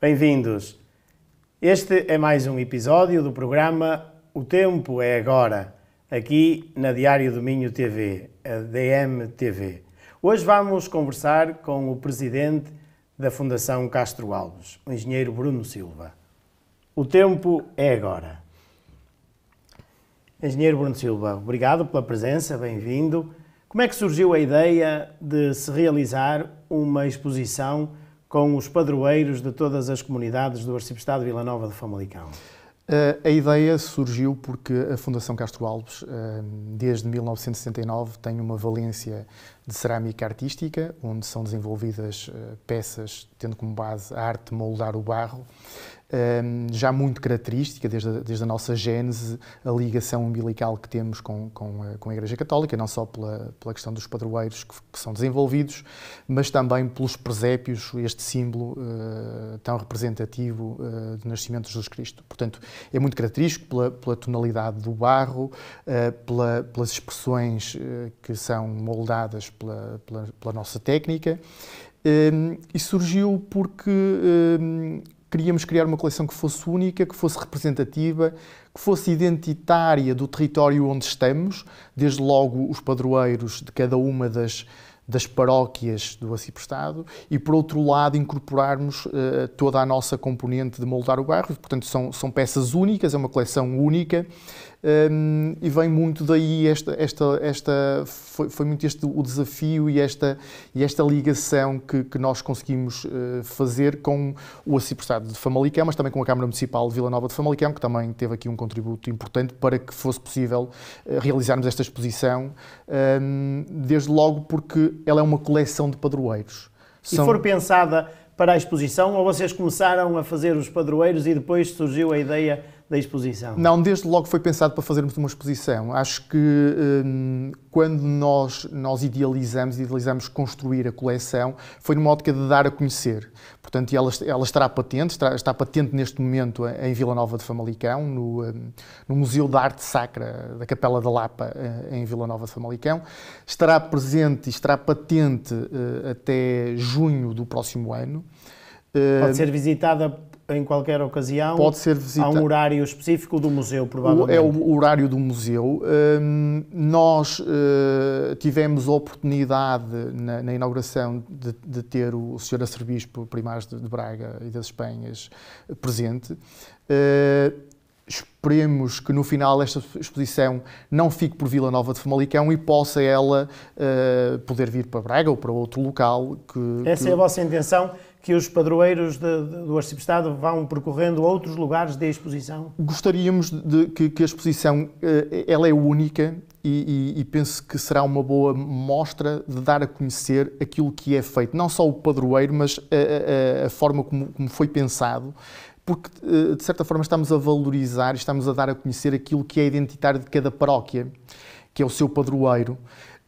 Bem-vindos. Este é mais um episódio do programa O Tempo é Agora, aqui na Diário do Minho TV, a DMTV. Hoje vamos conversar com o presidente da Fundação Castro Alves, o engenheiro Bruno Silva. O tempo é agora. Engenheiro Bruno Silva, obrigado pela presença, bem-vindo. Como é que surgiu a ideia de se realizar uma exposição com os padroeiros de todas as comunidades do Arcipestado Vila Nova de Famalicão? Eh, a ideia surgiu porque a Fundação Castro Alves, eh, desde 1969, tem uma valência de cerâmica artística, onde são desenvolvidas eh, peças tendo como base a arte de moldar o barro Ehm, já muito característica, desde a, desde a nossa gênese, a ligação umbilical que temos com, com, a, com a Igreja Católica, não só pela, pela questão dos padroeiros que, que, são desenvolvidos, mas também pelos presépios, este símbolo uh, tão representativo uh, eh, do nascimento de Jesus Cristo. Portanto, é muito característico pela, pela tonalidade do barro, uh, pela, pelas expressões que são moldadas pela, pela, pela nossa técnica. Um, ehm, e surgiu porque um, ehm, queríamos criar uma coleção que fosse única, que fosse representativa, que fosse identitária do território onde estamos, desde logo os padroeiros de cada uma das, das paróquias do Aciprestado e, por outro lado, incorporarmos uh, toda a nossa componente de moldar o bairro. Portanto, são, são peças únicas, é uma coleção única um, e vem muito daí esta, esta, esta foi, foi, muito este o desafio e esta, e esta ligação que, que nós conseguimos uh, fazer com o Aciprestado de Famalicão, mas também com a Câmara Municipal de Vila Nova de Famalicão, que também teve aqui um contributo importante para que fosse possível uh, realizarmos esta exposição, um, desde logo porque ela é uma coleção de padroeiros. São... for pensada para a exposição, ou vocês começaram a fazer os padroeiros e depois surgiu a ideia da exposição? Não, desde logo foi pensado para fazermos uma exposição. Acho que hum, quando nós, nós idealizamos, idealizamos construir a coleção, foi numa ótica de dar a conhecer. Portanto, ela, ela estará patente, está, está patente neste momento em Vila Nova de Famalicão, no, hum, no Museu da Arte Sacra da Capela da Lapa, eh, em Vila Nova de Famalicão. Estará presente e estará patente eh, até junho do próximo ano. Pode eh, ser visitada em qualquer ocasião. Pode ser visitado. Há um horário específico do museu, provavelmente. É o horário do museu. Hum, nós eh, tivemos a oportunidade, na, na inauguração, de, de, ter o Sr. Acerbispo Primaz de, de Braga e das Espanhas presente. Eh, esperemos que no final esta exposição não fique por Vila Nova de Famalicão e possa ela eh, poder vir para Braga ou para outro local. Que, Essa é que... é a vossa intenção? que os padroeiros de, de, do Arciprestado vão percorrendo outros lugares da exposição? Gostaríamos de que, que, a exposição eh, ela é única e, e, e, penso que será uma boa mostra de dar a conhecer aquilo que é feito, não só o padroeiro, mas a, a, a forma como, como foi pensado porque eh, de certa forma estamos a valorizar, e estamos a dar a conhecer aquilo que é identitário de cada paróquia, que é o seu padroeiro.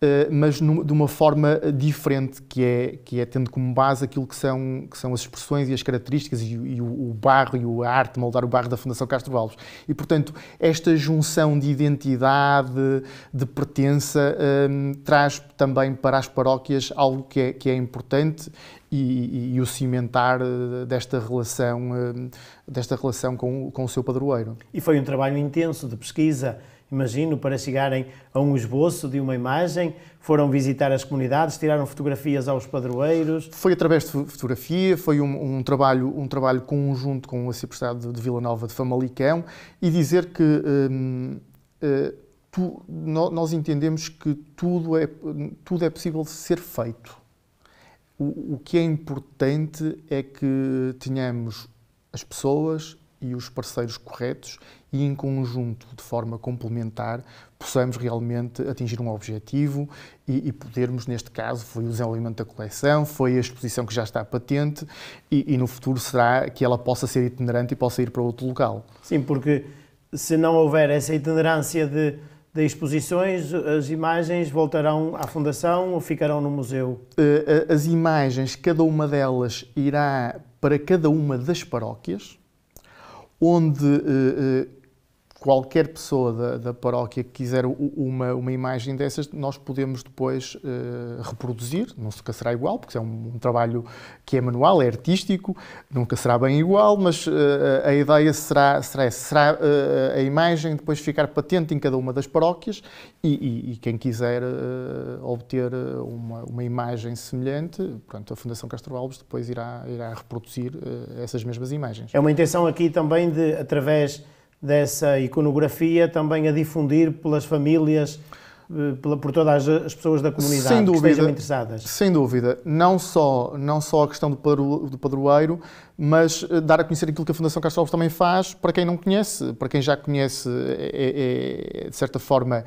Eh, mas numa, de uma forma eh, diferente, que é, que é tendo como base aquilo que são, que são as expressões e as características e, e o, o, barro e a arte, moldar o barro da Fundação Castro Alves. E, portanto, esta junção de identidade, de pertença, um, ehm, traz também para as paróquias algo que é, que é importante e, e, e, o cimentar eh, desta relação, ehm, desta relação com, com o seu padroeiro. E foi um trabalho intenso de pesquisa imagino, para chegarem a um esboço de uma imagem? Foram visitar as comunidades, tiraram fotografias aos padroeiros? Foi através de fotografia, foi um, um trabalho, um trabalho conjunto com a Ciprestade de Vila Nova de Famalicão e dizer que hum, eh, tu, nós entendemos que tudo é, tudo é possível ser feito. O, o que é importante é que tenhamos as pessoas e os parceiros corretos e em conjunto, de forma complementar, possamos realmente atingir um objetivo e, e podermos, neste caso, foi o desenvolvimento da coleção, foi a exposição que já está patente e, e no futuro será que ela possa ser itinerante e possa ir para outro local. Sim, porque se não houver essa itinerância de de exposições, as imagens voltarão à Fundação ou ficarão no museu? Eh, eh, as imagens, cada uma delas irá para cada uma das paróquias, onde eh, qualquer pessoa da, da, paróquia que quiser uma, uma imagem dessas, nós podemos depois uh, reproduzir, não nunca será igual, porque é um, um, trabalho que é manual, é artístico, nunca será bem igual, mas uh, a ideia será, será, será uh, a imagem depois ficar patente em cada uma das paróquias e, e, e quem quiser obter uma, uma imagem semelhante, pronto, a Fundação Castro Alves depois irá, irá reproduzir essas mesmas imagens. É uma intenção aqui também de, através dessa iconografia também a difundir pelas famílias, eh, pela, por todas as pessoas da comunidade sem dúvida, que estejam interessadas? Sem dúvida. Não só, não só a questão do padroeiro, mas eh, dar a conhecer aquilo que a Fundação Castro Alves também faz para quem não conhece, para quem já conhece, é, é, é de certa forma,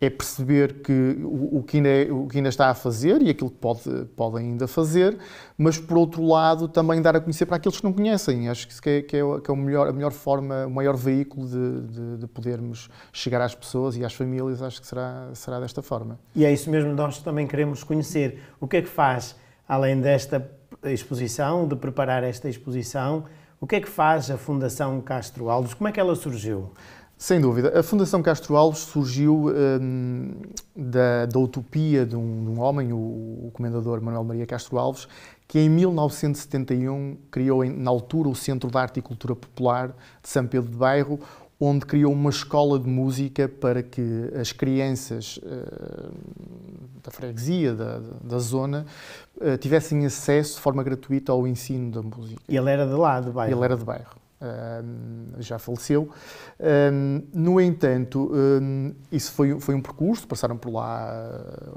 é perceber que o, o, que ainda, é, o que ainda está a fazer e aquilo que pode, pode ainda fazer, mas por outro lado também dar a conhecer para aqueles que não conhecem. Acho que isso que é, que é, que é o melhor, a melhor forma, o maior veículo de, de, de, podermos chegar às pessoas e às famílias, acho que será, será desta forma. E é isso mesmo, nós também queremos conhecer o que é que faz, além desta exposição, de preparar esta exposição. O que é que faz a Fundação Castro Alves? Como é que ela surgiu? Sem dúvida. A Fundação Castro Alves surgiu hum, da, da, utopia de um, de um homem, o, o, comendador Manuel Maria Castro Alves, que em 1971 criou, em, na altura, o Centro de Arte e Cultura Popular de São Pedro de Bairro, onde criou uma escola de música para que as crianças eh, da freguesia, da, da zona, eh, tivessem acesso de forma gratuita ao ensino da música. ele era de lá, de bairro? Ele era de bairro. Eh, já faleceu. no entanto, isso foi, foi um percurso, passaram por lá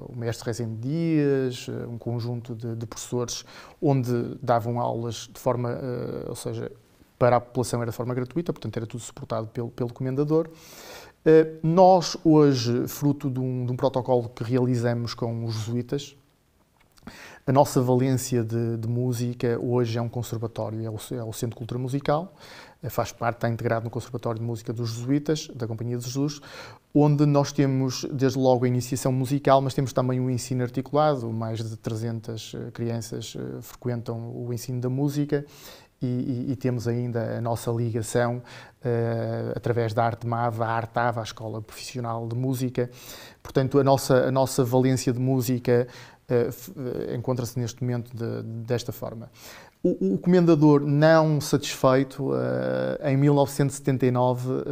o mestre Rezende Dias, um conjunto de, de, professores onde davam aulas de forma, ou seja, para a população era de forma gratuita, portanto era tudo suportado pelo, pelo comendador. Eh, nós, hoje, fruto de um, de um protocolo que realizamos com os jesuítas, a nossa valência de, de, música hoje é um conservatório, é o, é o, Centro de Cultura Musical, eh, faz parte, está integrado no Conservatório de Música dos Jesuítas, da Companhia de Jesus, onde nós temos, desde logo, a iniciação musical, mas temos também o ensino articulado, mais de 300 eh, crianças frequentam o ensino da música e, e, e temos ainda a nossa ligação uh, através da Arte Mava, a Artava, a Escola Profissional de Música. Portanto, a nossa, a nossa valência de música uh, encontra-se neste momento de, desta forma. O, o, Comendador, não satisfeito, uh, em 1979 uh,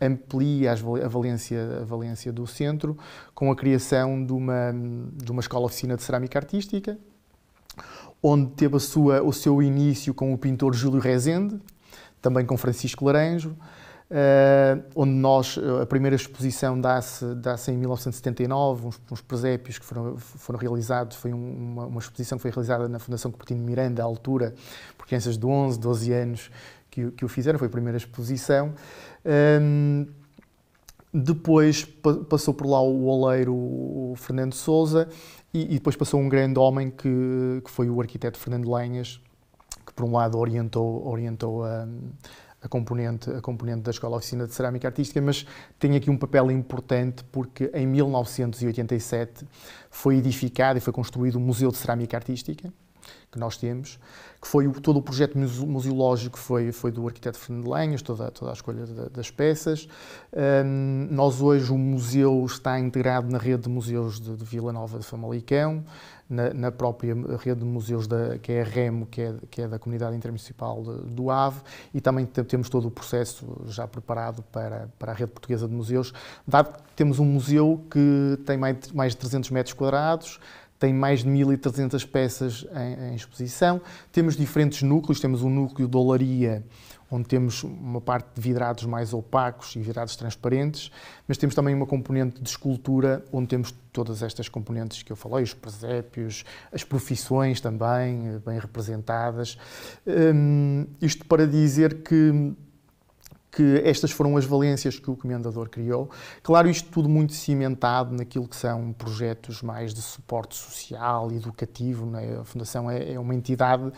amplia a valência, a valência do centro com a criação de uma, de uma escola-oficina de cerâmica artística, onde teve sua, o seu início com o pintor Júlio Rezende, também com Francisco Laranjo, Uh, onde nós, eh, a primeira exposição dá-se dá em 1979, uns, uns presépios que foram, foram realizados, foi uma, uma, exposição que foi realizada na Fundação Cupertino Miranda, à altura, por crianças de 11, 12 anos que, que o fizeram, foi a primeira exposição. Um, ehm, depois passou por lá o oleiro o Fernando Souza e, e, depois passou um grande homem que, que foi o arquiteto Fernando Lenhas, que por um lado orientou, orientou a, a, componente, a componente da Escola Oficina de Cerâmica Artística, mas tem aqui um papel importante porque em 1987 foi edificado e foi construído o Museu de Cerâmica Artística, que nós temos, que foi o, todo o projeto museológico foi, foi do arquiteto Fernando Lenhas, toda, toda a escolha das peças. Um, nós hoje o museu está integrado na rede de museus de, de Vila Nova de Famalicão, na, na, própria rede de museus da, que é a REMO, que é, que é da Comunidade Intermunicipal do AVE, e também temos todo o processo já preparado para, para a rede portuguesa de museus, dado que temos um museu que tem mais de 300 metros quadrados, tem mais de 1.300 peças em, em, exposição. Temos diferentes núcleos, temos um núcleo de olaria, onde temos uma parte de vidrados mais opacos e vidrados transparentes, mas temos também uma componente de escultura, onde temos todas estas componentes que eu falei, os presépios, as profissões também, eh, bem representadas. Hum, isto para dizer que que estas foram as valências que o comendador criou. Claro, isto tudo muito cimentado naquilo que são projetos mais de suporte social, educativo. Né? A Fundação é, é uma entidade uh,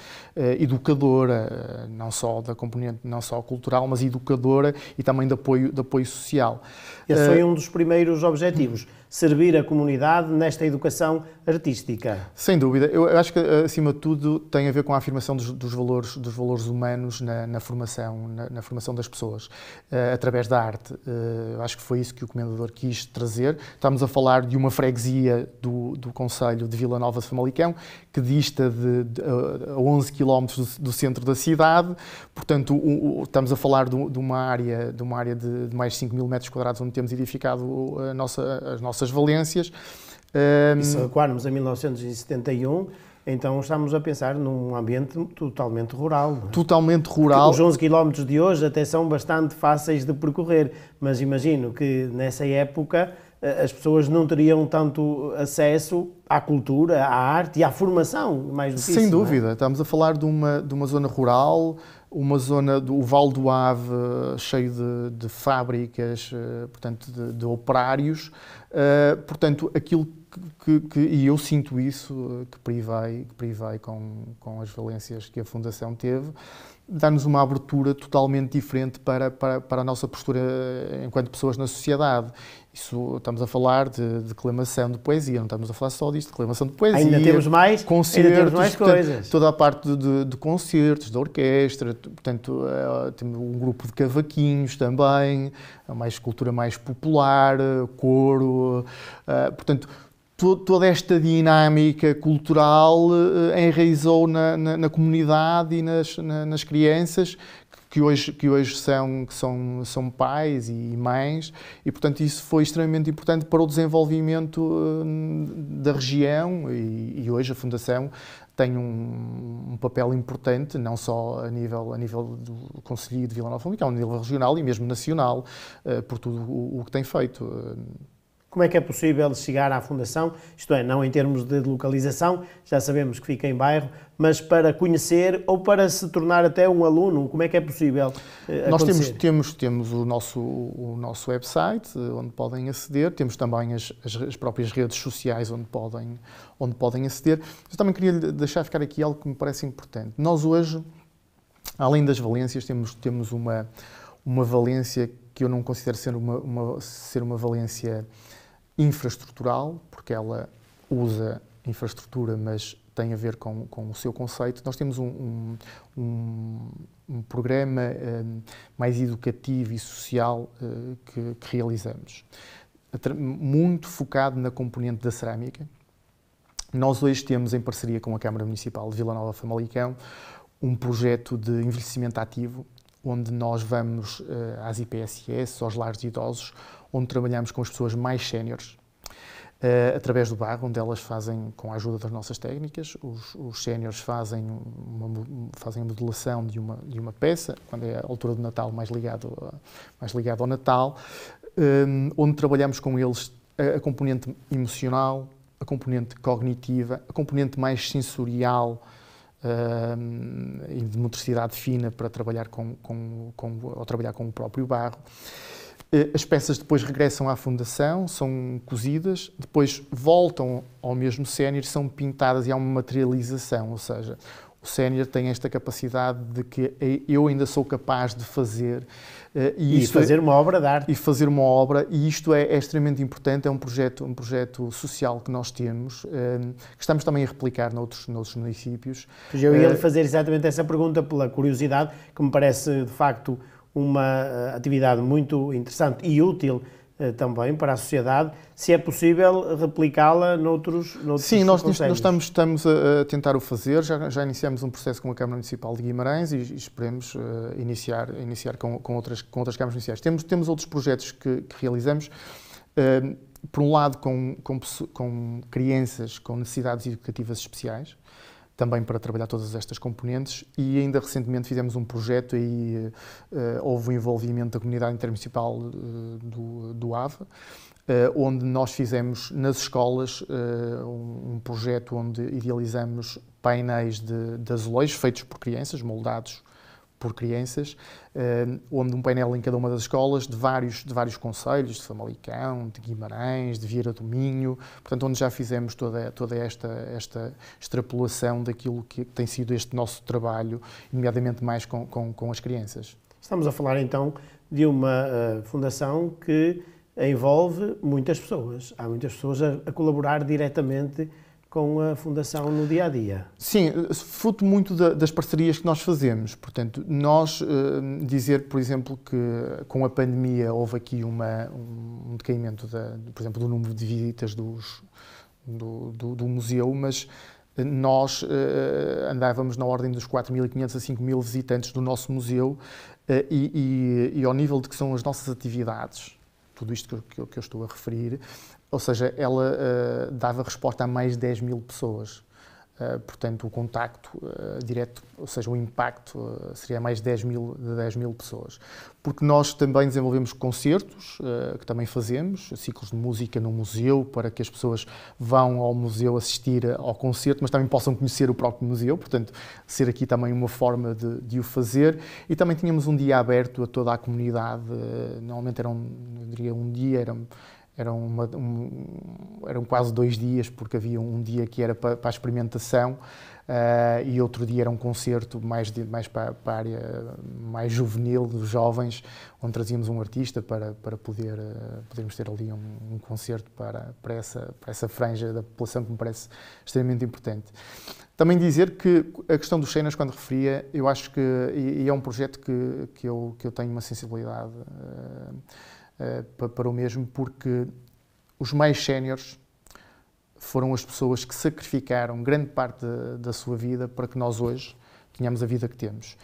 educadora, uh, não só da componente não só cultural, mas educadora e também de apoio, de apoio social. Esse foi eh, um dos primeiros objetivos servir a comunidade nesta educação artística. Sem dúvida. Eu acho que, eh, acima de tudo, tem a ver com a afirmação dos, dos valores, dos valores humanos na, na formação, na, na, formação das pessoas, uh, através da arte. Uh, acho que foi isso que o Comendador quis trazer. Estamos a falar de uma freguesia do, do Conselho de Vila Nova de Famalicão, que dista de, de, a 11 quilómetros do, do, centro da cidade. Portanto, o, o, estamos a falar de, de, uma área, de, uma área de, mais de 5 mil metros quadrados onde temos edificado a nossa, as nossas nossas valências. E se recuarmos a 1971, então estamos a pensar num ambiente totalmente rural. É? Totalmente rural. Os 11 quilómetros de hoje até são bastante fáceis de percorrer, mas imagino que nessa época eh, as pessoas não teriam tanto acesso à cultura, à arte e à formação, mais do que Sem isso, é? dúvida, é? estamos a falar de uma, de uma zona rural, uma zona do Val do Ave eh, cheio de, de fábricas, eh, portanto, de, de operários. Uh, portanto, aquilo que, que, e eu sinto isso, que privei, que privei com, com as valências que a Fundação teve, dá-nos uma abertura totalmente diferente para, para, para a nossa postura enquanto pessoas na sociedade. Isso, estamos a falar de declamação de poesia, não estamos a falar só disto, declamação de poesia. Ainda temos mais, concertos, ainda temos mais coisas. toda a parte de, de concertos, da orquestra, portanto, é, eh, temos um grupo de cavaquinhos também, mais cultura mais popular, coro, é, portanto, toda esta dinâmica cultural eh, enraizou na, na, na comunidade e nas, na, nas crianças que hoje, que hoje são, que são, são pais e mães, e portanto isso foi extremamente importante para o desenvolvimento hum, da região e, e, hoje a Fundação tem um, um, papel importante, não só a nível, a nível do Conselho de Vila Nova Famalicão, a nível regional e mesmo nacional, uh, por tudo o, o que tem feito. Como é que é possível chegar à fundação? Isto é, não em termos de localização, já sabemos que fica em bairro, mas para conhecer ou para se tornar até um aluno, como é que é possível? Acontecer? Eh, Nós temos, temos, temos o, nosso, o nosso website eh, onde podem aceder, temos também as, as próprias redes sociais onde podem, onde podem aceder. Eu também queria deixar ficar aqui algo que me parece importante. Nós hoje, além das valências, temos, temos uma, uma valência que eu não considero ser uma, uma ser uma valência infraestrutural, porque ela usa infraestrutura, mas tem a ver com, com o seu conceito. Nós temos um, um, um, um programa hum, mais educativo e social eh, que, que realizamos, muito focado na componente da cerâmica. Nós hoje temos, em parceria com a Câmara Municipal de Vila Nova Famalicão, um projeto de envelhecimento ativo, onde nós vamos eh, às IPSS, aos lares de idosos, onde trabalhamos com as pessoas mais séniores, Uh, através do barro, onde elas fazem, com a ajuda das nossas técnicas, os, os séniores fazem, uma, fazem a modelação de uma, de uma peça, quando é a altura do Natal mais ligado, a, mais ligado ao Natal, um, ehm, onde trabalhamos com eles a, a, componente emocional, a componente cognitiva, a componente mais sensorial ehm, e de motricidade fina para trabalhar com, com, com, ou trabalhar com o próprio barro. Eh, as peças depois regressam à fundação, são cozidas, depois voltam ao mesmo sénior, são pintadas e há uma materialização, ou seja, o sénior tem esta capacidade de que eh, eu ainda sou capaz de fazer. Eh, e, e é fazer é, uma obra de arte. E fazer uma obra, e isto é, é, extremamente importante, é um projeto, um projeto social que nós temos, que estamos também a replicar noutros, noutros municípios. Eu ia lhe fazer exatamente essa pergunta pela curiosidade, que me parece, de facto, uma eh, atividade muito interessante e útil eh, também para a sociedade, se é possível replicá-la noutros, noutros Sim, nós, nós, estamos, estamos a, tentar o fazer, já, já iniciamos um processo com a Câmara Municipal de Guimarães e, esperemos uh, iniciar, iniciar com, com, outras, com outras câmaras municipais. Temos, temos outros projetos que, que realizamos, uh, por um lado com, com, com crianças com necessidades educativas especiais, também para trabalhar todas estas componentes e ainda recentemente fizemos um projeto e eh, houve o um envolvimento da comunidade intermunicipal eh, do, do AVE, Uh, onde nós fizemos nas escolas uh, um, um, projeto onde idealizamos painéis de, de azulejos feitos por crianças, moldados por crianças, eh, onde um painel em cada uma das escolas de vários, de vários conselhos, de Famalicão, de Guimarães, de Vieira do Minho, portanto, onde já fizemos toda, toda esta, esta extrapolação daquilo que tem sido este nosso trabalho, nomeadamente mais com, com, com as crianças. Estamos a falar então de uma uh, fundação que envolve muitas pessoas. Há muitas pessoas a, a colaborar diretamente com a Fundação no dia a dia? Sim, fruto muito das parcerias que nós fazemos. Portanto, nós eh, dizer, por exemplo, que com a pandemia houve aqui uma, um decaimento, da, por exemplo, do número de visitas dos, do, do, do museu, mas eh, nós eh, andávamos na ordem dos 4.500 a 5.000 visitantes do nosso museu e, e, e ao nível de que são as nossas atividades, tudo isto que eu, estou a referir, ou seja, ela uh, dava resposta a mais de 10 mil pessoas. Uh, portanto, o contacto uh, direto, ou seja, o impacto uh, seria mais de 10 mil, 10 mil pessoas. Porque nós também desenvolvemos concertos, que também fazemos, ciclos de música no museu, para que as pessoas vão ao museu assistir ao concerto, mas também possam conhecer o próprio museu, portanto, ser aqui também uma forma de, de o fazer. E também tínhamos um dia aberto a toda a comunidade, normalmente era, um, eu diria, um dia, era eram, uma, um, eram quase dois dias, porque havia um dia que era para, para a experimentação uh, e outro dia era um concerto mais, de, mais para, para, a área mais juvenil, dos jovens, onde trazíamos um artista para, para poder, uh, podermos ter ali um, um, concerto para, para, essa, para essa franja da população que me parece extremamente importante. Também dizer que a questão dos cenas, quando referia, eu acho que e, e é um projeto que, que, eu, que eu tenho uma sensibilidade. Uh, eh, para o mesmo, porque os mais séniores foram as pessoas que sacrificaram grande parte da, sua vida para que nós hoje tenhamos a vida que temos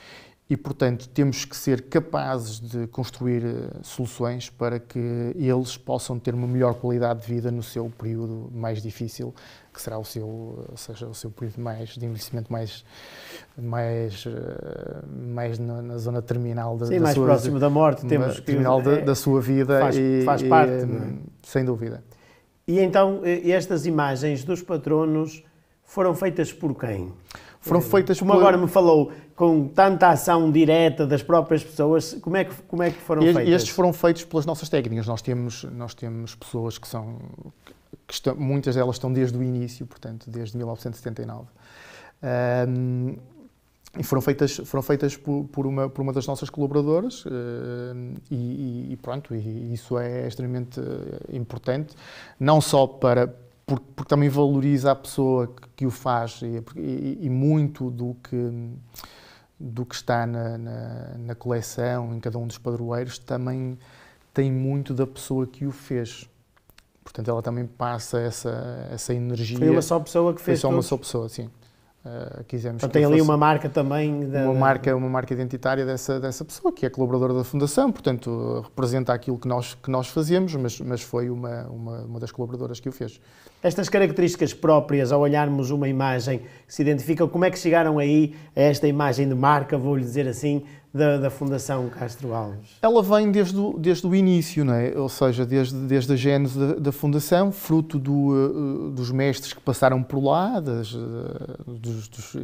e, portanto, temos que ser capazes de construir eh, soluções para que eles possam ter uma melhor qualidade de vida no seu período mais difícil, que será o seu, seja o seu período mais de envelhecimento mais mais eh, mais na, na zona terminal da, Sim, da mais sua, próximo da morte, temos terminal que, da, é, da, sua vida faz, e, faz parte, e, é? hum, sem dúvida. E então estas imagens dos patronos foram feitas por quem? Foram feitas como por... agora me falou, com tanta ação direta das próprias pessoas, como é que, como é que foram e, feitas? Estes foram feitos pelas nossas técnicas. Nós temos, nós temos pessoas que são. Que estão, muitas delas estão desde o início, portanto, desde 1979. Um, e foram feitas, foram feitas por, por, uma, por uma das nossas colaboradoras e, e, pronto, e isso é extremamente eh, importante, não só para, porque, porque, também valoriza a pessoa que, que o faz e, e, e, muito do que do que está na, na, na, coleção, em cada um dos padroeiros, também tem muito da pessoa que o fez. Portanto, ela também passa essa, essa energia. Foi uma só pessoa que fez. Foi só todos. uma só pessoa, sim. Ah, quisemos então, tem ali uma marca também da... uma marca uma marca identitária dessa dessa pessoa que é colaboradora da fundação portanto representa aquilo que nós que nós fazemos mas mas foi uma, uma, uma das colaboradoras que o fez estas características próprias ao olharmos uma imagem que se identificam como é que chegaram aí a esta imagem de marca vou lhe dizer assim da, da, Fundação Castro Alves? Ela vem desde o, desde o início, não é? ou seja, desde, desde a gênese da, da Fundação, fruto do, eh, dos mestres que passaram por lá, das, eh, dos, dos, eh,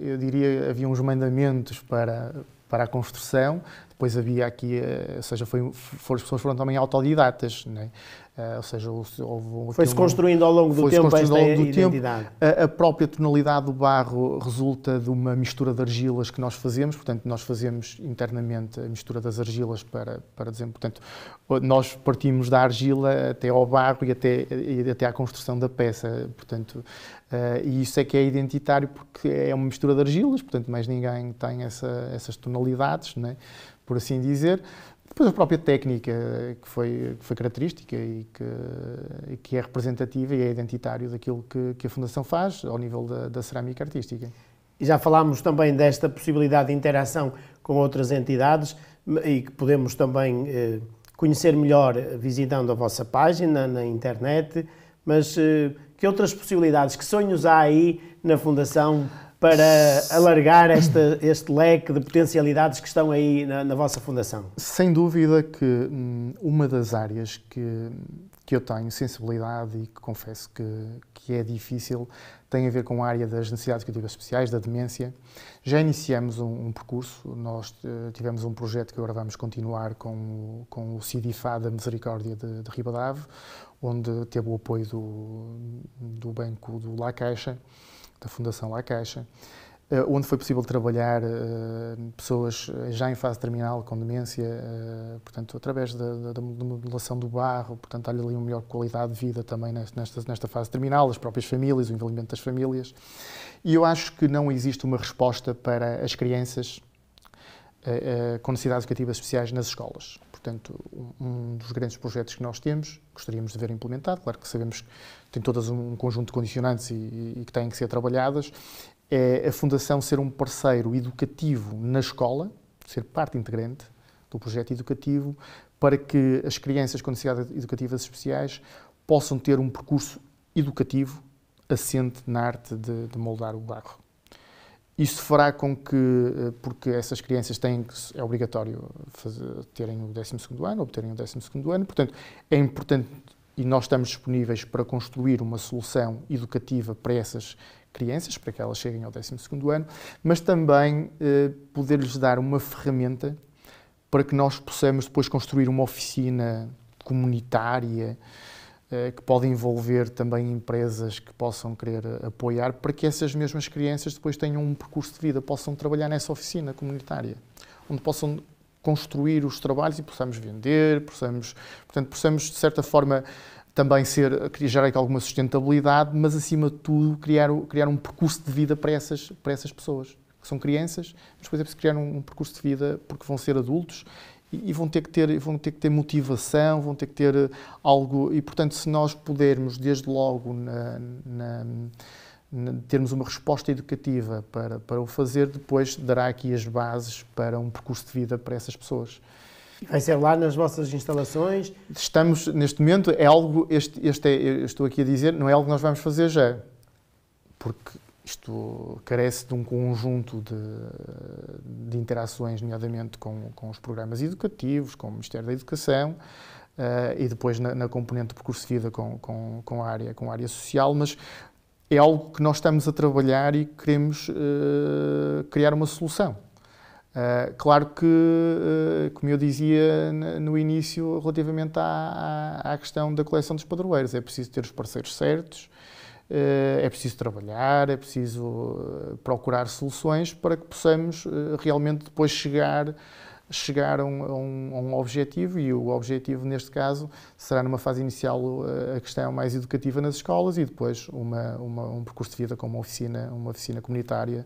eu diria havia uns mandamentos para, para a construção, depois havia aqui, ou seja, foi, foram, as pessoas foram também autodidatas, não é? Uh, ou seja, houve Foi-se construindo ao longo do tempo esta ao longo do identidade. Tempo. A, a, própria tonalidade do barro resulta de uma mistura de argilas que nós fazemos, portanto, nós fazemos internamente a mistura das argilas para, para dizer, portanto, nós partimos da argila até ao barro e até, e até à construção da peça, portanto, uh, e isso é que é identitário porque é uma mistura de argilas, portanto, mais ninguém tem essa, essas tonalidades, né? por assim dizer. Depois a própria técnica que foi, que foi característica e que, e que, é representativa e é identitário daquilo que, que a Fundação faz ao nível da, da cerâmica artística. E já falámos também desta possibilidade de interação com outras entidades e que podemos também eh, conhecer melhor visitando a vossa página na internet, mas eh, que outras possibilidades, que sonhos há aí na Fundação para alargar esta, este leque de potencialidades que estão aí na, na vossa fundação? Sem dúvida que hum, uma das áreas que, que eu tenho sensibilidade e que confesso que, que é difícil tem a ver com a área das necessidades criativas especiais, da demência. Já iniciamos um, um percurso, nós eh, tivemos um projeto que agora vamos continuar com, com o CIDIFA da Misericórdia de, de Ribadave, onde teve o apoio do, do Banco do La Caixa da Fundação La Caixa, eh, onde foi possível trabalhar eh, pessoas eh, já em fase terminal, com demência, portanto, através da, da modulação do barro, portanto, há lhe ali uma melhor qualidade de vida também nesta, nesta fase terminal, as próprias famílias, o envolvimento das famílias. E eu acho que não existe uma resposta para as crianças com necessidades educativas especiais nas escolas portanto, um dos grandes projetos que nós temos, gostaríamos de ver implementado, claro que sabemos que tem todas um conjunto de condicionantes e, e, que têm que ser trabalhadas, é a Fundação ser um parceiro educativo na escola, ser parte integrante do projeto educativo, para que as crianças com necessidades educativas especiais possam ter um percurso educativo assente na arte de, de moldar o barro. Isso fará com que, eh, porque essas crianças têm, é obrigatório fazer, terem o 12 ano, obterem o 12 ano, portanto, é importante e nós estamos disponíveis para construir uma solução educativa para essas crianças, para que elas cheguem ao 12 ano, mas também eh, poder-lhes dar uma ferramenta para que nós possamos depois construir uma oficina comunitária eh, que pode envolver também empresas que possam querer eh, apoiar, para que essas mesmas crianças depois tenham um percurso de vida, possam trabalhar nessa oficina comunitária, onde possam construir os trabalhos e possamos vender, possamos, portanto, possamos de certa forma também ser, eh, gerar aqui alguma sustentabilidade, mas acima de tudo criar, criar um percurso de vida para essas, para essas pessoas, que são crianças, mas depois é preciso criar um, um percurso de vida porque vão ser adultos e, vão ter que ter vão ter que ter motivação vão ter que ter eh, algo e portanto se nós pudermos desde logo na, na, na, termos uma resposta educativa para para o fazer depois dará aqui as bases para um percurso de vida para essas pessoas Vai ser lá nas vossas instalações? Estamos, neste momento, é algo, este, este é, estou aqui a dizer, não é algo que nós vamos fazer já. Porque isto carece de um conjunto de, de interações, nomeadamente com, com, os programas educativos, com o Ministério da Educação uh, e depois na, na, componente de com, com, com, a área, com a área social, mas é algo que nós estamos a trabalhar e queremos uh, criar uma solução. Uh, claro que, como eu dizia no início, relativamente à, à questão da coleção dos padroeiros, é preciso ter os parceiros certos, eh, é preciso trabalhar, é preciso eh, procurar soluções para que possamos eh, realmente depois chegar, chegar a, um, a um objetivo, e o objetivo neste caso será numa fase inicial a questão mais educativa nas escolas e depois uma, uma um percurso de vida como uma oficina, uma oficina comunitária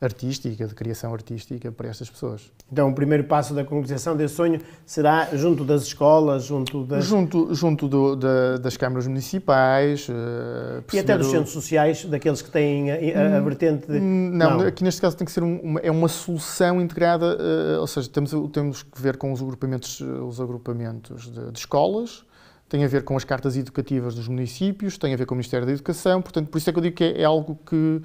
artística, de criação artística para estas pessoas. Então, o primeiro passo da concretização desse sonho será junto das escolas, junto das... Junto, junto do, da, das câmaras municipais... Uh, e até dos centros sociais, daqueles que têm a, a, a hum, vertente... De... Hum, não, não, aqui neste caso tem que ser uma, é uma solução integrada, uh, ou seja, temos, temos que ver com os agrupamentos, eh, os agrupamentos de, de escolas, tem a ver com as cartas educativas dos municípios, tem a ver com o Ministério da Educação, portanto, por isso é que eu digo que é, é algo que,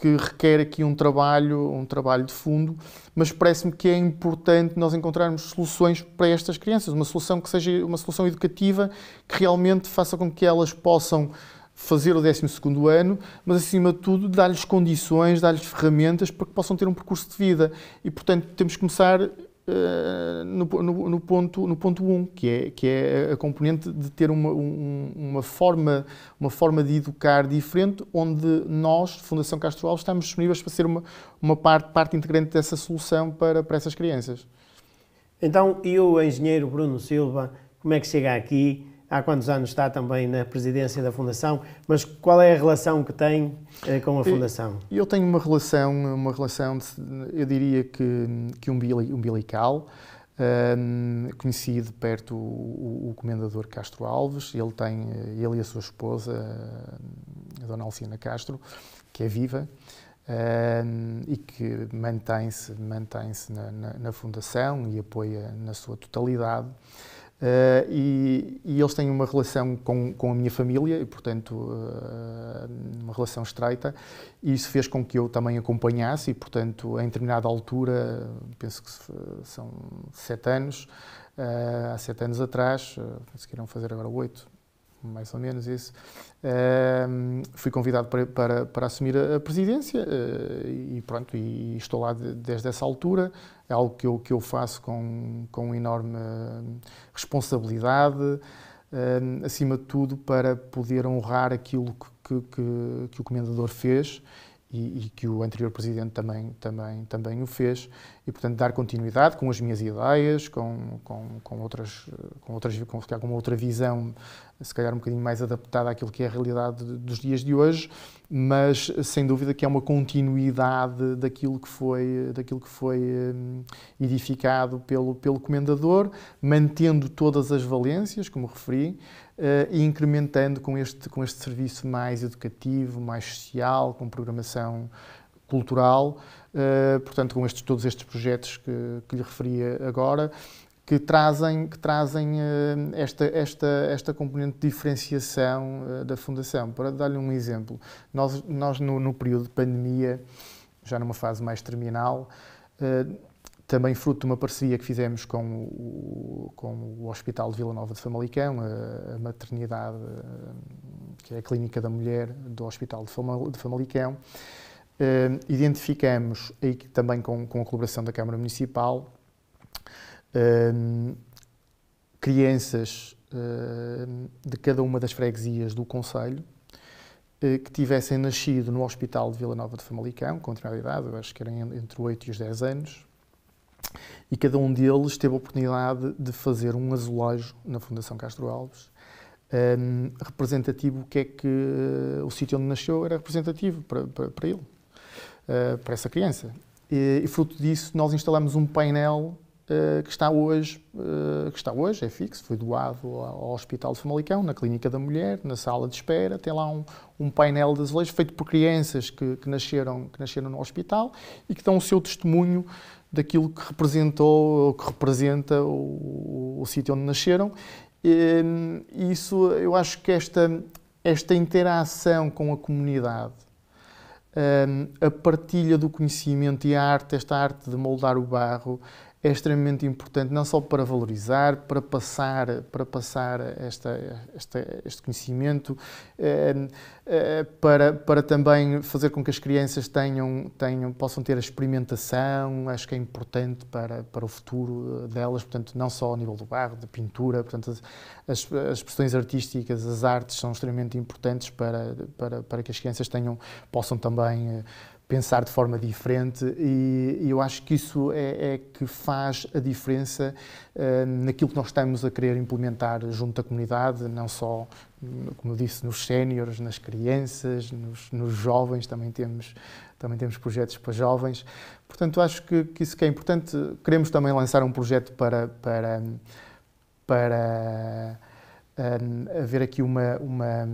que requer aqui um trabalho, um trabalho de fundo, mas parece-me que é importante nós encontrarmos soluções para estas crianças, uma solução que seja uma solução educativa que realmente faça com que elas possam fazer o 12º ano, mas acima de tudo dar-lhes condições, dar-lhes ferramentas para que possam ter um percurso de vida. E portanto, temos que começar eh, no, no, no, ponto no ponto 1, um, que é que é a componente de ter uma, um, uma forma uma forma de educar diferente, onde nós, Fundação Castro Alves, estamos disponíveis para ser uma, uma parte, parte integrante dessa solução para, para essas crianças. Então, eu, engenheiro Bruno Silva, como é que chega aqui? há quantos anos está também na presidência da Fundação, mas qual é a relação que tem eh, com a Fundação? Eu tenho uma relação, uma relação de, eu diria que, que umbilical, um, ehm, conheci de perto o, o, comendador Castro Alves, ele tem, eh, ele e a sua esposa, a dona Alcina Castro, que é viva, um, ehm, e que mantém-se mantém, -se, na, na, na Fundação e apoia na sua totalidade. Uh, e, e, eles têm uma relação com, com a minha família, e, portanto, uh, uma relação estreita, e isso fez com que eu também acompanhasse, e, portanto, em determinada altura, penso que são sete anos, uh, há sete anos atrás, conseguiram fazer agora oito, mais ou menos isso, fui convidado para, para, para, assumir a presidência, e pronto, e estou lá desde essa altura é algo que eu, que eu faço com, com enorme eh, responsabilidade, eh, acima de tudo para poder honrar aquilo que, que, que o Comendador fez e, e, que o anterior presidente também, também, também o fez, e portanto dar continuidade com as minhas ideias, com, com, com, outras, com, outras, com, com uma outra visão, se calhar um bocadinho mais adaptada àquilo que é a realidade dos dias de hoje, mas sem dúvida que é uma continuidade daquilo que foi, daquilo que foi hum, edificado pelo, pelo comendador, mantendo todas as valências, como referi, eh, e incrementando com este, com este serviço mais educativo, mais social, com programação cultural, eh, portanto, com estes, todos estes projetos que, que lhe referia agora, que trazem, que trazem eh, esta, esta, esta componente de diferenciação da Fundação. Para dar-lhe um exemplo, nós, nós no, no, período de pandemia, já numa fase mais terminal, também fruto de uma parceria que fizemos com o, com o Hospital de Vila Nova de Famalicão, a, a maternidade, eh, que é a clínica da mulher do Hospital de, Famalicão. Uh, identificamos, e também com, com, a colaboração da Câmara Municipal, uh, crianças uh, de cada uma das freguesias do Conselho que tivessem nascido no Hospital de Vila Nova de Famalicão, com idade, eu acho que eram entre 8 e os 10 anos, e cada um deles teve a oportunidade de fazer um azulejo na Fundação Castro Alves, um, representativo, o que é que uh, o sítio onde nasceu era representativo para, para, para ele, uh, para essa criança. E, e, fruto disso, nós instalamos um painel uh, que, está hoje, que está hoje, é fixo, foi doado ao Hospital de Famalicão, na Clínica da Mulher, na sala de espera, tem lá um, um painel de azulejos feito por crianças que, que, nasceram, que nasceram no hospital e que dão o seu testemunho daquilo que representou ou que representa o, o sítio onde nasceram. Ehm, e, isso, eu acho que esta, esta interação com a comunidade, ehm, a partilha do conhecimento e a arte, esta arte de moldar o barro, é extremamente importante, não só para valorizar, para passar, para passar esta, esta este conhecimento, eh, eh, para, para também fazer com que as crianças tenham, tenham, possam ter a experimentação, acho que é importante para, para o futuro delas, portanto, não só ao nível do barro, da pintura, portanto, as, as expressões artísticas, as artes são extremamente importantes para, para, para que as crianças tenham, possam também eh, pensar de forma diferente e, e eu acho que isso é, é que faz a diferença uh, naquilo que nós estamos a querer implementar junto da comunidade, não só, como eu disse, nos séniores, nas crianças, nos, nos jovens, também temos também temos projetos para jovens. Portanto, acho que, que, isso que é importante. Queremos também lançar um projeto para, para, para um, eh, haver aqui uma, uma,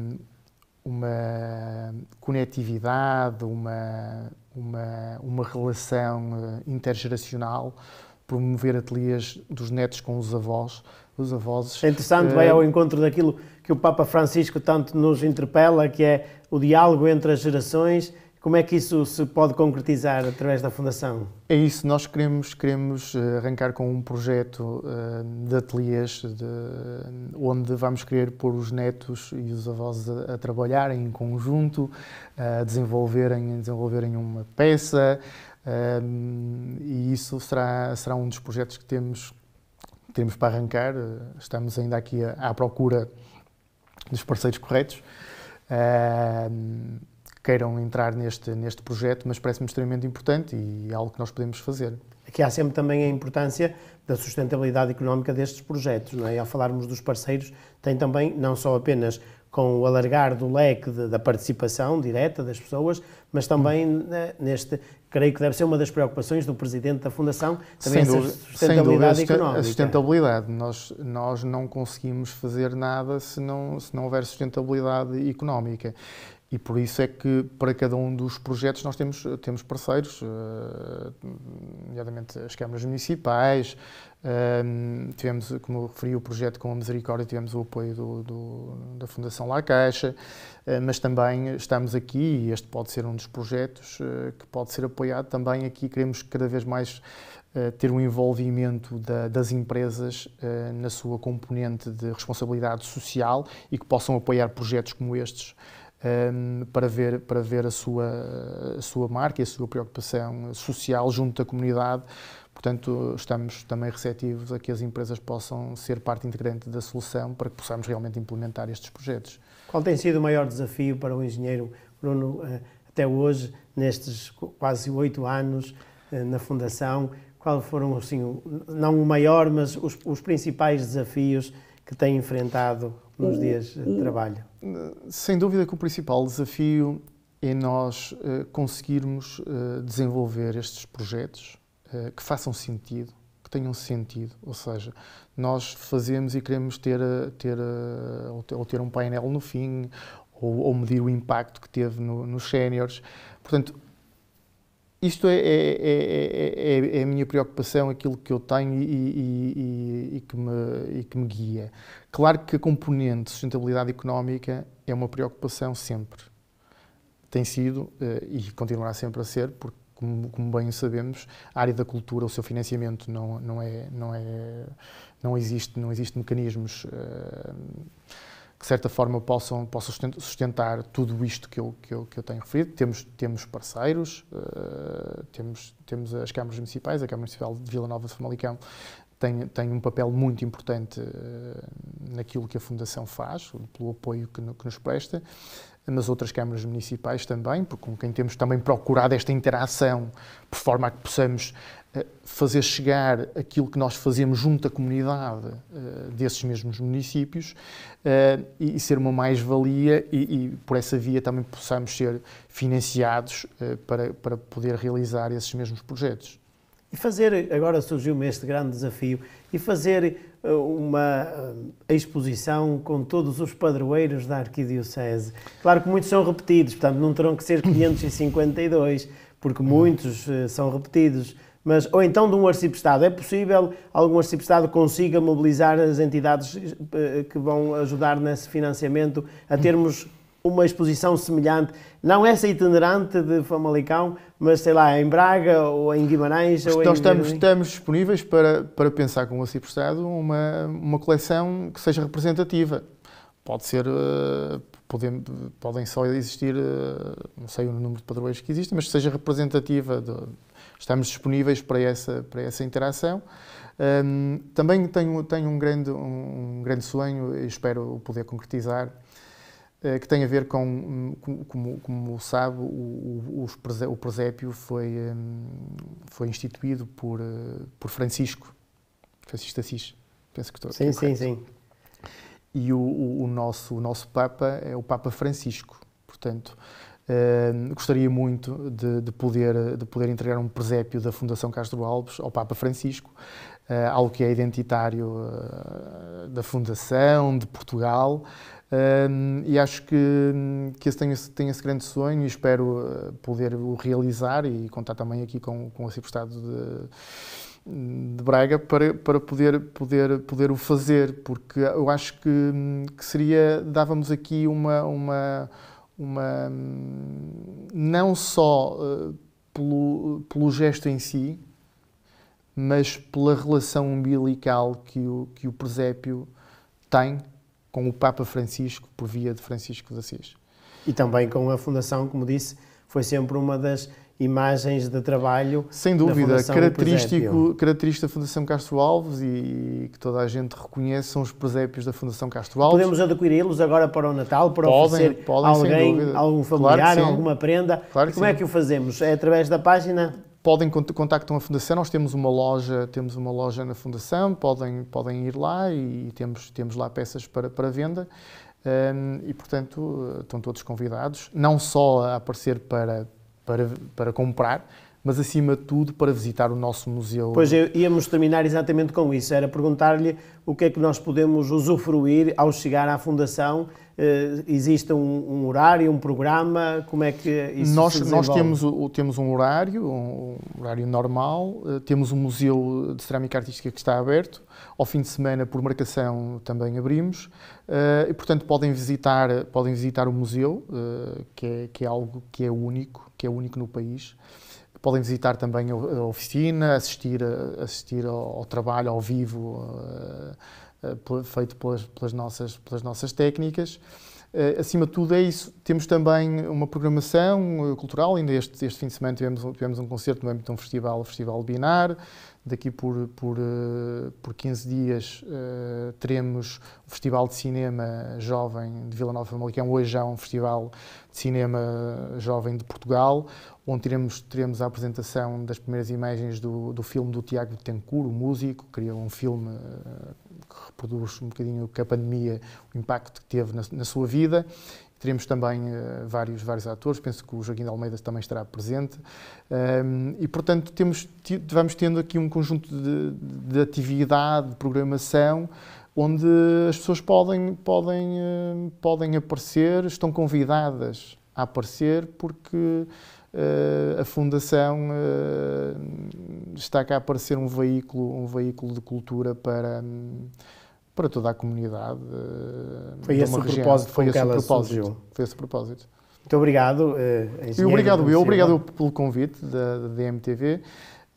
uma conectividade, uma, uma, uma relação eh, intergeracional, promover ateliês dos netos com os avós. Os avós é interessante, eh, vai ao encontro daquilo que o Papa Francisco tanto nos interpela, que é o diálogo entre as gerações como é que isso se pode concretizar através da Fundação? É isso, nós queremos, queremos eh, arrancar com um projeto eh, de ateliês de, onde vamos querer pôr os netos e os avós a, a trabalharem em conjunto, a desenvolverem, a desenvolverem uma peça, eh, e isso será, será um dos projetos que temos, temos para arrancar. Estamos ainda aqui à, à procura dos parceiros corretos queiram entrar neste, neste projeto, mas parece-me extremamente importante e é algo que nós podemos fazer. Aqui há sempre também a importância da sustentabilidade económica destes projetos, não é? E ao falarmos dos parceiros, tem também, não só apenas com o alargar do leque de, da participação direta das pessoas, mas também hum. Né, neste, creio que deve ser uma das preocupações do Presidente da Fundação, também sem dúvida, sustentabilidade sem dúvida, económica. A sustentabilidade, nós, nós não conseguimos fazer nada se não, se não houver sustentabilidade económica. E por isso é que para cada um dos projetos nós temos, temos parceiros, eh, nomeadamente as câmaras municipais, ehm, tivemos, como eu referi, o projeto com a Misericórdia, tivemos o apoio do, do, da Fundação La Caixa, eh, mas também estamos aqui, e este pode ser um dos projetos eh, que pode ser apoiado também aqui, queremos cada vez mais ter um envolvimento da, das empresas na sua componente de responsabilidade social e que possam apoiar projetos como estes um, ehm, para, ver, para ver a sua, a sua marca e a sua preocupação social junto da comunidade. Portanto, estamos também receptivos a que as empresas possam ser parte integrante da solução para que possamos realmente implementar estes projetos. Qual tem sido o maior desafio para o engenheiro Bruno eh, até hoje, nestes quase oito anos eh, na Fundação? Qual foram, assim, não o maior, mas os, os principais desafios que tem enfrentado nos dias de trabalho? Sem dúvida que o principal desafio é nós conseguirmos desenvolver estes projetos que façam sentido, que tenham sentido, ou seja, nós fazemos e queremos ter, ter, ou ter um painel no fim, ou, ou medir o impacto que teve no, nos séniores. Portanto, isto é, é, é, é, a minha preocupação, aquilo que eu tenho e, e, e, que, me, e que me guia Claro que a componente de sustentabilidade económica é uma preocupação sempre. Tem sido eh, e continuará sempre a ser, porque, como, bem sabemos, a área da cultura, o seu financiamento não, não, é, não, é, não existe, não existe mecanismos eh, que de certa forma possam, possam sustentar tudo isto que eu, que eu, que eu tenho referido. Temos, temos parceiros, eh, temos, temos as câmaras municipais, a Câmara Municipal de Vila Nova de Famalicão tem, tem um papel muito importante eh, naquilo que a Fundação faz, pelo apoio que, que nos presta, mas outras câmaras municipais também, porque com quem temos também procurado esta interação, por forma a que possamos eh, fazer chegar aquilo que nós fazemos junto à comunidade uh, desses mesmos municípios uh, e, e, ser uma mais-valia e, e, por essa via também possamos ser financiados uh, para, para poder realizar esses mesmos projetos. E fazer, agora surgiu-me este grande desafio, e fazer eh, uma eh, exposição com todos os padroeiros da Arquidiocese. Claro que muitos são repetidos, portanto não terão que ser 552, porque uhum. muitos eh, são repetidos, mas ou então de um arciprestado. É possível algum arciprestado consiga mobilizar as entidades que vão ajudar nesse financiamento a termos uhum. uma exposição semelhante, não essa itinerante de Famalicão, mas sei lá, em Braga ou em Guimarães. ou então em... estamos, estamos disponíveis para, para pensar com o Acipro Estado uma, uma coleção que seja representativa. Pode ser, uh, podem, podem só existir, eh, não sei o número de padrões que existem, mas que seja representativa. De, estamos disponíveis para essa, para essa interação. Um, também tenho, tenho um, grande, um grande sonho e espero poder concretizar eh, que tem a ver hum, com, como, como sabe, o, o, presépio foi, hum, foi instituído por, eh, por Francisco, Francisco de Assis, penso que estou Sim, sim, sim. E o, o, o, nosso, o nosso Papa é o Papa Francisco, portanto, hum, gostaria muito de, de, poder, de poder entregar um presépio da Fundação Castro Alves ao Papa Francisco, eh, algo que é identitário da Fundação, de Portugal, um, e acho que, que esse, tenho, esse, tenho esse grande sonho e espero eh, poder o realizar e contar também aqui com, com o Arciprestado de, de Braga para, para poder, poder, poder o fazer, porque eu acho que, que seria, dávamos aqui uma, uma, uma não só eh, pelo, pelo gesto em si, mas pela relação umbilical que o, que o presépio tem com o Papa Francisco, por via de Francisco de Assis. E também com a Fundação, como disse, foi sempre uma das imagens de trabalho. Sem dúvida, característico, característico da Fundação Castro Alves e que toda a gente reconhece são os presépios da Fundação Castro Alves. Podemos adquiri-los agora para o Natal, para podem, oferecer podem, alguém, algum familiar, claro alguma prenda. Claro Como é sim. é que o fazemos? É através da página? podem contactam a fundação nós temos uma loja temos uma loja na fundação podem podem ir lá e temos temos lá peças para, para venda um, e portanto estão todos convidados não só a aparecer para para, para comprar mas acima de tudo para visitar o nosso museu. Pois eu, íamos terminar exatamente com isso, era perguntar-lhe o que é que nós podemos usufruir ao chegar à Fundação, uh, existe um, um, horário, um programa, como é que isso nós, se Nós temos, temos um horário, um horário normal, uh, temos o um Museu de Cerâmica Artística que está aberto, ao fim de semana, por marcação, também abrimos, uh, e portanto podem visitar, podem visitar o museu, que, é, que é algo que é único, que é único no país. Podem visitar também a oficina, assistir, assistir ao, ao trabalho ao vivo uh, uh, feito pelas, pelas, nossas, pelas nossas técnicas. Uh, acima de tudo é isso. Temos também uma programação cultural, ainda este, este fim de semana tivemos, tivemos um concerto no âmbito de um festival, o Festival Binar. Daqui por, por, por 15 dias teremos o Festival de Cinema Jovem de Vila Nova Malicão. Hoje já é um festival de cinema jovem de Portugal onde teremos, teremos a apresentação das primeiras imagens do, do filme do Tiago Tencourt, o músico, criou um filme eh, que reproduz um bocadinho que a pandemia, o impacto que teve na, na sua vida. Teremos também uh, vários, vários atores, penso que o Joaquim de Almeida também estará presente. Um, ehm, e, portanto, temos, vamos tendo aqui um conjunto de, de atividade, de programação, onde as pessoas podem, podem, uh, podem aparecer, estão convidadas a aparecer, porque eh, a Fundação eh, está cá para ser um veículo, um veículo de cultura para para toda a comunidade. Eh, foi esse o região. propósito foi esse o propósito. Foi esse propósito. Muito obrigado. e obrigado eu, obrigado pelo convite da, da DMTV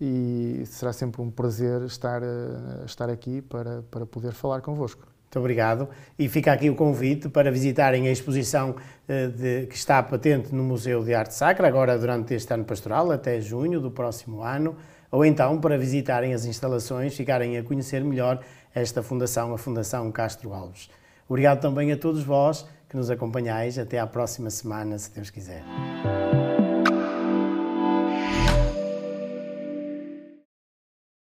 e será sempre um prazer estar, estar aqui para, para poder falar convosco. Muito obrigado. E fica aqui o convite para visitarem a exposição eh, de, que está patente no Museu de Arte Sacra, agora durante este ano pastoral, até junho do próximo ano, ou então para visitarem as instalações, ficarem a conhecer melhor esta fundação, a Fundação Castro Alves. Obrigado também a todos vós que nos acompanhais. Até à próxima semana, se Deus quiser.